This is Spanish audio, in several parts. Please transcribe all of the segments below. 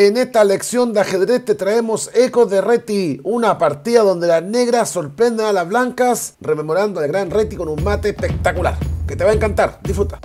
En esta lección de ajedrez te traemos Ecos de Reti, una partida donde las negras sorprenden a las blancas, rememorando al gran Reti con un mate espectacular, que te va a encantar, disfruta.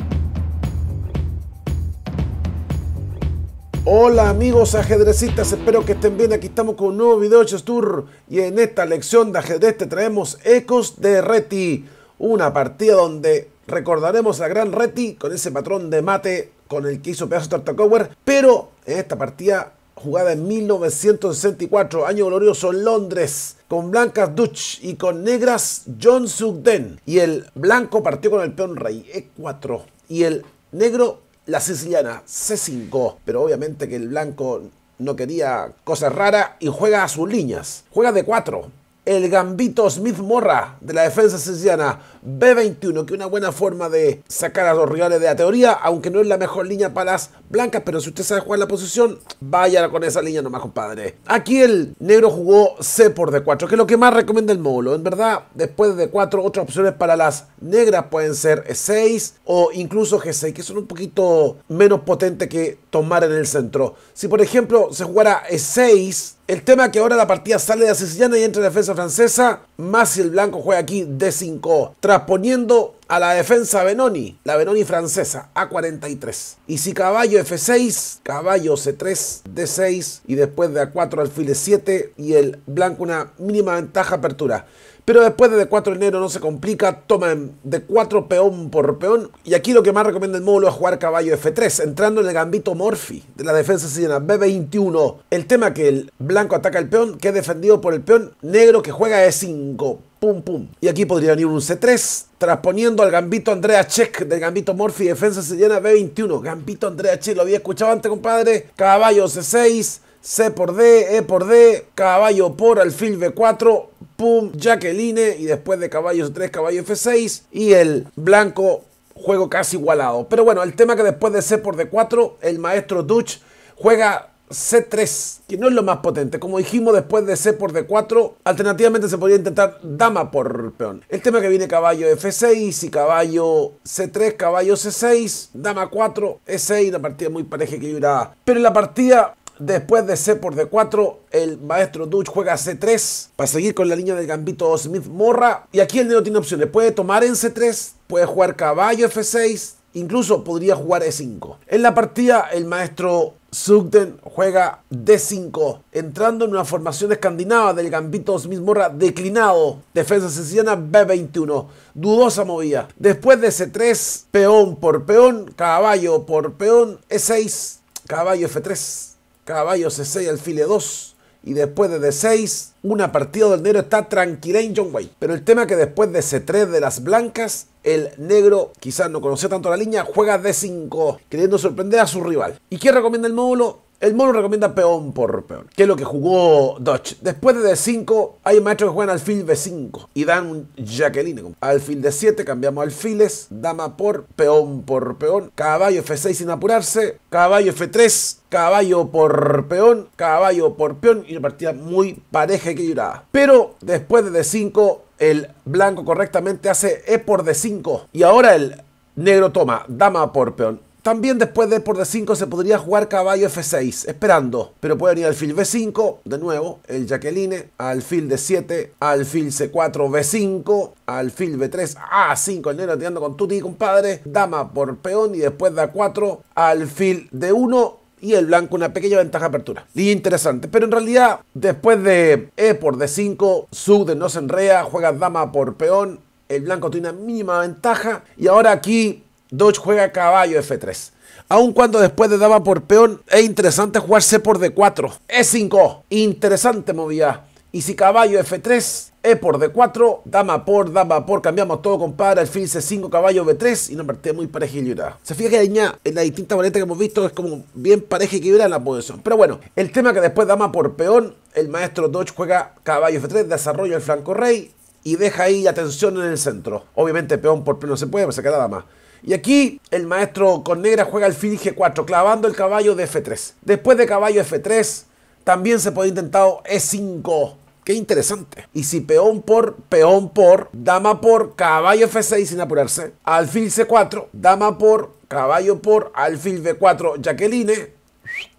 Hola amigos ajedrecistas, espero que estén bien, aquí estamos con un nuevo video de Chess Tour y en esta lección de ajedrez te traemos Ecos de Reti, una partida donde Recordaremos a Gran Reti con ese patrón de mate con el que hizo pedazo Tartacower, pero en esta partida jugada en 1964, año glorioso en Londres, con blancas Dutch y con negras John Sugden. Y el blanco partió con el peón rey E4 y el negro la siciliana C5. Pero obviamente que el blanco no quería cosas raras y juega a sus líneas. Juega de 4 el gambito Smith Morra de la defensa siciliana B21, que una buena forma de sacar a los rivales de la teoría, aunque no es la mejor línea para las blancas, pero si usted sabe jugar la posición, vaya con esa línea nomás, compadre. Aquí el negro jugó C por D4, que es lo que más recomienda el módulo. En verdad, después de D4, otras opciones para las negras pueden ser E6 o incluso G6, que son un poquito menos potentes que tomar en el centro. Si por ejemplo se jugara E6, el tema es que ahora la partida sale de siciliana y entra defensa francesa, más si el blanco juega aquí D5, transponiendo a la defensa Benoni, la Benoni francesa, A43. Y si caballo F6, caballo C3, D6 y después de A4 alfil 7 y el blanco una mínima ventaja apertura. Pero después de 4 de enero no se complica, tomen de 4 peón por peón. Y aquí lo que más recomienda el módulo es jugar caballo F3, entrando en el gambito Morphy de la defensa siciliana B21. El tema que el blanco ataca el peón, que es defendido por el peón negro que juega E5. Pum, pum. Y aquí podría venir un C3, trasponiendo al gambito Andrea Check del gambito Morphy, defensa siciliana B21. Gambito Andrea Check, lo había escuchado antes, compadre. Caballo C6, C por D, E por D, caballo por alfil B4 pum, Jacqueline y después de c 3, caballo F6 y el blanco juego casi igualado. Pero bueno, el tema que después de C por D4, el maestro Dutch juega C3, que no es lo más potente. Como dijimos, después de C por D4, alternativamente se podría intentar dama por peón. El tema que viene caballo F6 y caballo C3, caballo C6, dama 4, E6, una partida muy pareja equilibrada. Pero en la partida Después de C por D4, el maestro Dutch juega C3 para seguir con la línea del gambito Smith Morra. Y aquí el neo tiene opciones. Puede tomar en C3, puede jugar caballo F6, incluso podría jugar E5. En la partida, el maestro Sugden juega D5, entrando en una formación escandinava del gambito Smith Morra declinado. Defensa siciliana B21. Dudosa movida. Después de C3, peón por peón, caballo por peón, E6, caballo F3. Caballo C6, alfil e 2. Y después de D6, una partida del negro está tranquila en John Way. Pero el tema es que después de C3 de las blancas, el negro, quizás no conocía tanto la línea, juega D5, queriendo sorprender a su rival. ¿Y qué recomienda el módulo? El mono recomienda peón por peón, que es lo que jugó Dodge. Después de D5, hay maestros que juegan alfil B5 y dan un jaqueline. Alfil D7, cambiamos alfiles, dama por peón por peón, caballo F6 sin apurarse, caballo F3, caballo por peón, caballo por peón y una partida muy pareja y equilibrada. Pero después de D5, el blanco correctamente hace E por D5 y ahora el negro toma dama por peón. También después de E por D5 se podría jugar caballo F6, esperando. Pero puede venir alfil B5, de nuevo, el Jacqueline, alfil D7, alfil C4, B5, alfil B3, A5, el negro tirando con tutti, compadre. Dama por peón y después da 4 alfil D1, y el blanco una pequeña ventaja de apertura. Y interesante, pero en realidad después de E por D5, su de no se enrea, juega dama por peón, el blanco tiene una mínima ventaja y ahora aquí Doge juega caballo F3. Aun cuando después de dama por peón, es interesante jugarse por D4. E5, interesante movida. Y si caballo F3, E por D4, dama por, dama por, cambiamos todo, compadre, fin C5, caballo B3 y nos partida muy pareja Se fija que en la distinta boletas que hemos visto es como bien pareja equilibrada en la posición. Pero bueno, el tema que después dama por peón, el maestro Dodge juega caballo F3, desarrolla el flanco rey y deja ahí atención en el centro. Obviamente peón por peón no se puede, pero se queda dama. Y aquí el maestro con negra juega alfil G4, clavando el caballo de F3. Después de caballo F3, también se puede intentar E5. Qué interesante. Y si peón por, peón por, dama por, caballo F6 sin apurarse, alfil C4, dama por, caballo por, alfil B4, Jacqueline,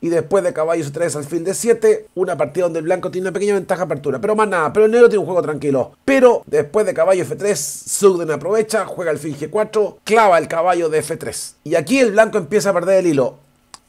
y después de caballo caballos 3 al fin de 7, una partida donde el blanco tiene una pequeña ventaja apertura. Pero más nada, pero el negro tiene un juego tranquilo. Pero después de caballo F3, Sugden aprovecha, juega alfil G4, clava el caballo de F3. Y aquí el blanco empieza a perder el hilo.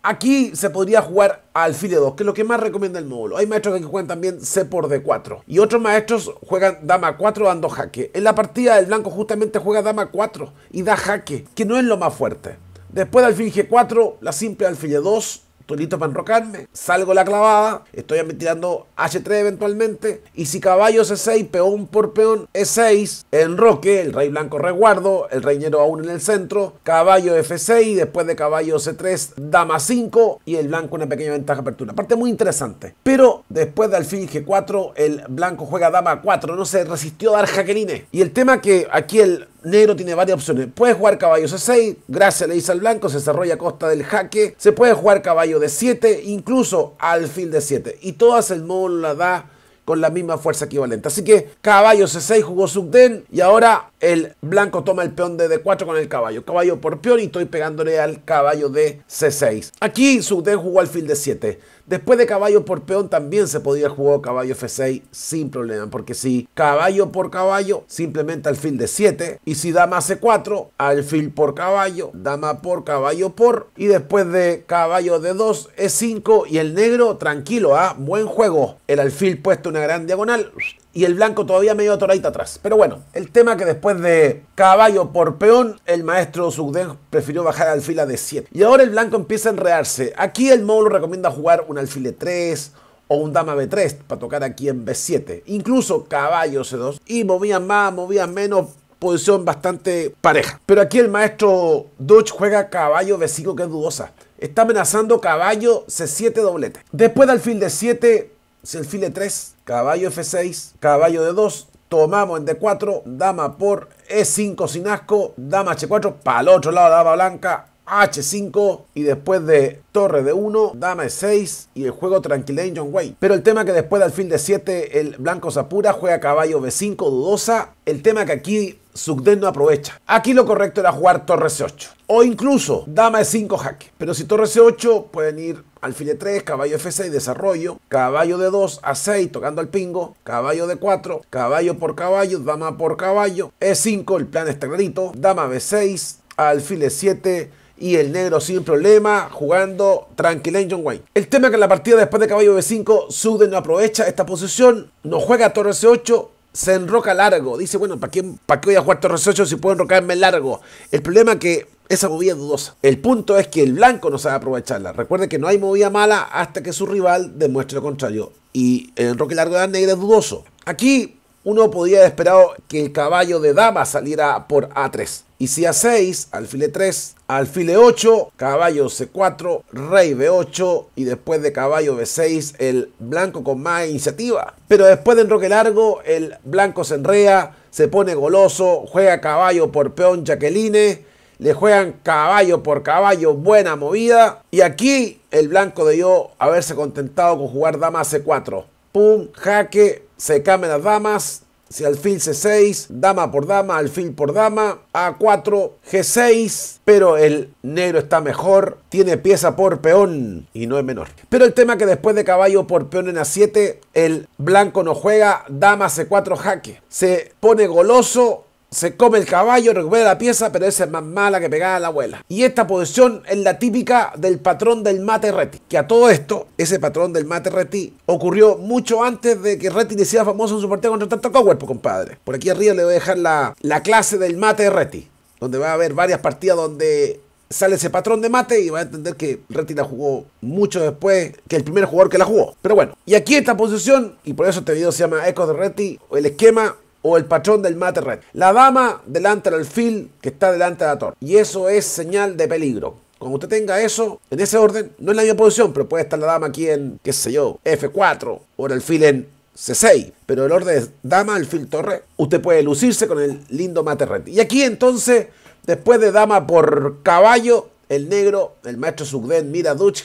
Aquí se podría jugar alfil de 2, que es lo que más recomienda el módulo. Hay maestros que juegan también C por D4. Y otros maestros juegan dama 4 dando jaque. En la partida el blanco justamente juega dama 4 y da jaque, que no es lo más fuerte. Después de alfil G4, la simple alfil 2 estoy listo para enrocarme, salgo la clavada, estoy tirando H3 eventualmente, y si caballo C6, peón por peón E6, enroque, el rey blanco resguardo, el rey aún en el centro, caballo F6, después de caballo C3, dama 5, y el blanco una pequeña ventaja apertura. Parte muy interesante. Pero después de alfil G4, el blanco juega dama 4, no se resistió a dar jaqueline, Y el tema que aquí el negro tiene varias opciones. Puede jugar caballo C6, gracias le dice al blanco, se desarrolla a costa del jaque. Se puede jugar caballo de 7, incluso alfil de 7. Y todas el modo la da con la misma fuerza equivalente. Así que caballo C6 jugó subden y ahora el blanco toma el peón de D4 con el caballo. Caballo por peón y estoy pegándole al caballo de C6. Aquí su D jugó alfil de 7. Después de caballo por peón también se podía jugar caballo F6 sin problema, porque si caballo por caballo, simplemente alfil de 7. Y si dama C4, alfil por caballo, dama por caballo por. Y después de caballo de 2, E5 y el negro, tranquilo, ah, buen juego. El alfil puesto una gran diagonal y el blanco todavía medio toradita atrás. Pero bueno, el tema que después de caballo por peón, el maestro Sugden prefirió bajar al fila de 7. Y ahora el blanco empieza a enrearse Aquí el módulo recomienda jugar un alfil 3 o un dama B3 para tocar aquí en B7. Incluso caballo C2. Y movían más, movían menos, posición bastante pareja. Pero aquí el maestro Dutch juega caballo B5 que es dudosa. Está amenazando caballo C7 doblete. Después de alfil de 7 si el file 3 caballo F6, caballo D2, tomamos en D4, dama por E5 sin asco, dama H4, para el otro lado dama blanca, H5 y después de torre d 1, dama E6 y el juego tranquila en John Way. Pero el tema que después del alfil de 7 el blanco se apura, juega caballo B5 dudosa, el tema que aquí Sugden no aprovecha. Aquí lo correcto era jugar torre C8. O incluso dama E5 jaque. Pero si torre C8 pueden ir alfil E3, caballo F6 desarrollo, caballo d 2 a 6 tocando al pingo, caballo de 4, caballo por caballo, dama por caballo, E5 el plan está clarito, dama B6, alfil E7 y el negro sin problema, jugando tranquila en John El tema es que en la partida después de caballo B5, Sugden no aprovecha esta posición, no juega torre C8, se enroca largo. Dice, bueno, ¿para qué, para qué voy a jugar Torres si puedo enrocarme largo? El problema es que esa movida es dudosa. El punto es que el blanco no sabe aprovecharla. Recuerde que no hay movida mala hasta que su rival demuestre lo contrario. Y el enroque largo de la negra es dudoso. Aquí uno podía haber esperado que el caballo de dama saliera por A3. Y si A6, alfil 3 alfil 8 caballo C4, rey B8 y después de caballo B6 el blanco con más iniciativa. Pero después de enroque largo el blanco se enrea, se pone goloso, juega caballo por peón Jacqueline, le juegan caballo por caballo, buena movida. Y aquí el blanco debió haberse contentado con jugar dama C4. Pum, jaque, se camen las damas, si alfil C6, dama por dama, alfil por dama, A4, G6, pero el negro está mejor, tiene pieza por peón y no es menor. Pero el tema que después de caballo por peón en A7, el blanco no juega, dama C4 jaque. Se pone goloso se come el caballo, recupera la pieza, pero esa es más mala que pegada a la abuela. Y esta posición es la típica del patrón del mate Reti. Que a todo esto, ese patrón del mate Reti ocurrió mucho antes de que Reti le sea famoso en su partido contra Tanto Cowell, pues, compadre. Por aquí arriba le voy a dejar la, la clase del mate Reti. Donde va a haber varias partidas donde sale ese patrón de mate y va a entender que Reti la jugó mucho después que el primer jugador que la jugó. Pero bueno, y aquí esta posición, y por eso este video se llama Ecos de Reti, el esquema o el patrón del mate La dama delante del alfil que está delante de la torre. Y eso es señal de peligro. Cuando usted tenga eso, en ese orden, no es la misma posición, pero puede estar la dama aquí en, qué sé yo, F4 o el alfil en C6. Pero el orden es dama, alfil, torre. Usted puede lucirse con el lindo mate Y aquí entonces, después de dama por caballo, el negro, el maestro Sugden, mira Duch,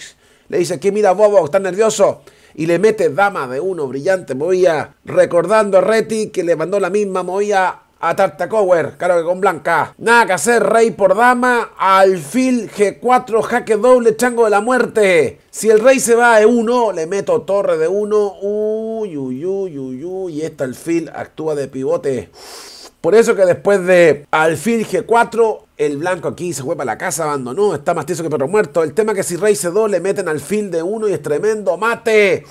le dice, aquí mira Bobo, está nervioso. Y le mete dama de uno, brillante movía, recordando a Reti que le mandó la misma movía a Tartacower, claro que con blanca. Nada que hacer, rey por dama, alfil G4, jaque doble, chango de la muerte. Si el rey se va de uno le meto torre de uno uy, uy, uy, uy, uy, y este alfil actúa de pivote. Por eso que después de alfil G4, el blanco aquí se fue para la casa, abandonó, está más tieso que perro muerto. El tema que si Rey se 2 le meten al fin de uno y es tremendo mate.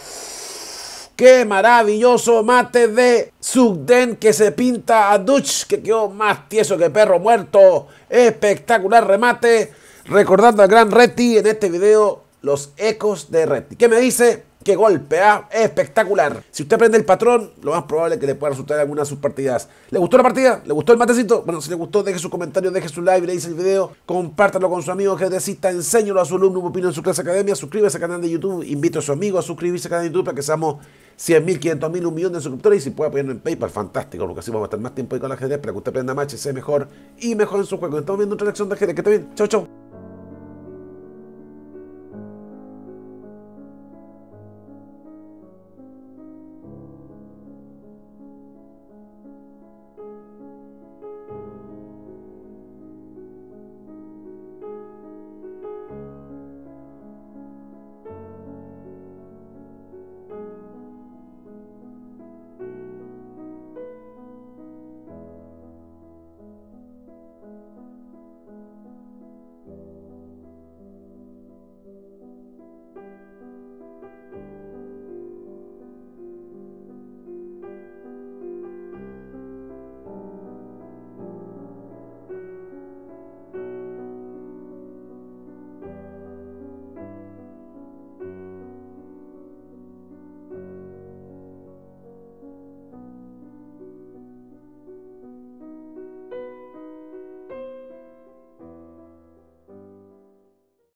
¡Qué maravilloso mate de Sugden que se pinta a Dutch, que quedó más tieso que perro muerto! Espectacular remate. Recordando al gran Reti en este video, los ecos de Reti. ¿Qué me dice? Qué golpe, espectacular. Si usted aprende el patrón, lo más probable es que le pueda resultar en alguna de sus partidas. ¿Le gustó la partida? ¿Le gustó el matecito? Bueno, si le gustó, deje su comentario, deje su like, le dice el video, compártalo con su amigo ajedrecista, enséñelo a su alumno, opino en su clase academia, suscríbase al canal de YouTube, invito a su amigo a suscribirse al canal de YouTube para que seamos 100.000, 500.000, un millón de suscriptores y si puede apoyarnos en PayPal, fantástico, porque así vamos a estar más tiempo ahí con la ajedrez para que usted aprenda más, y sea mejor y mejor en su juego. Estamos viendo otra lección de ajedrez, que está bien. Chau, chau.